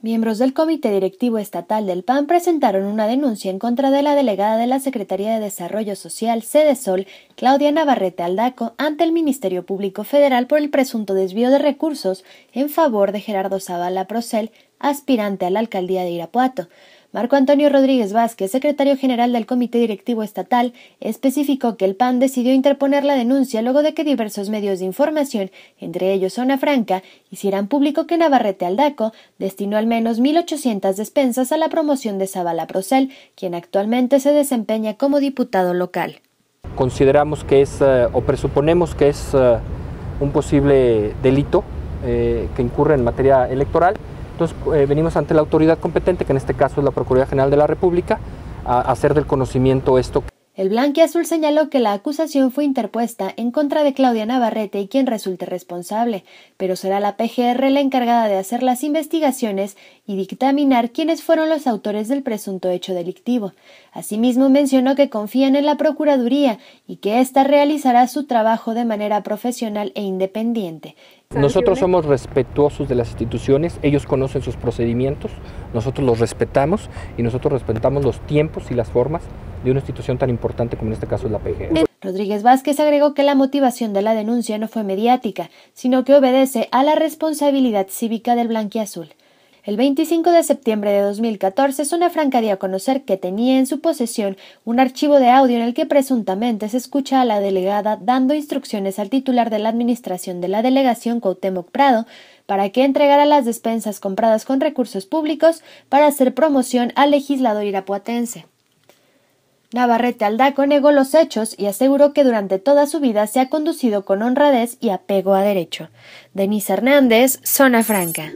Miembros del Comité Directivo Estatal del PAN presentaron una denuncia en contra de la delegada de la Secretaría de Desarrollo Social, Sede Sol, Claudia Navarrete Aldaco, ante el Ministerio Público Federal por el presunto desvío de recursos en favor de Gerardo Zavala Procel, aspirante a la alcaldía de Irapuato. Marco Antonio Rodríguez Vázquez, secretario general del Comité Directivo Estatal, especificó que el PAN decidió interponer la denuncia luego de que diversos medios de información, entre ellos Zona Franca, hicieran público que Navarrete Aldaco destinó al menos 1.800 despensas a la promoción de Zavala Procel, quien actualmente se desempeña como diputado local. Consideramos que es, eh, o presuponemos que es eh, un posible delito eh, que incurre en materia electoral. Entonces eh, venimos ante la autoridad competente, que en este caso es la Procuraduría General de la República, a, hacer del conocimiento esto. El Azul señaló que la acusación fue interpuesta en contra de Claudia Navarrete y quien resulte responsable, pero será la PGR la encargada de hacer las investigaciones y dictaminar quiénes fueron los autores del presunto hecho delictivo. Asimismo mencionó que confían en la Procuraduría y que ésta realizará su trabajo de manera profesional e independiente, nosotros somos respetuosos de las instituciones, ellos conocen sus procedimientos, nosotros los respetamos y nosotros respetamos los tiempos y las formas de una institución tan importante como en este caso es la PGR. Rodríguez Vázquez agregó que la motivación de la denuncia no fue mediática, sino que obedece a la responsabilidad cívica del blanquiazul. El 25 de septiembre de 2014, Zona Franca dio a conocer que tenía en su posesión un archivo de audio en el que presuntamente se escucha a la delegada dando instrucciones al titular de la administración de la delegación Cuauhtémoc Prado para que entregara las despensas compradas con recursos públicos para hacer promoción al legislador irapuatense. Navarrete Aldaco negó los hechos y aseguró que durante toda su vida se ha conducido con honradez y apego a derecho. Denise Hernández, Zona Franca.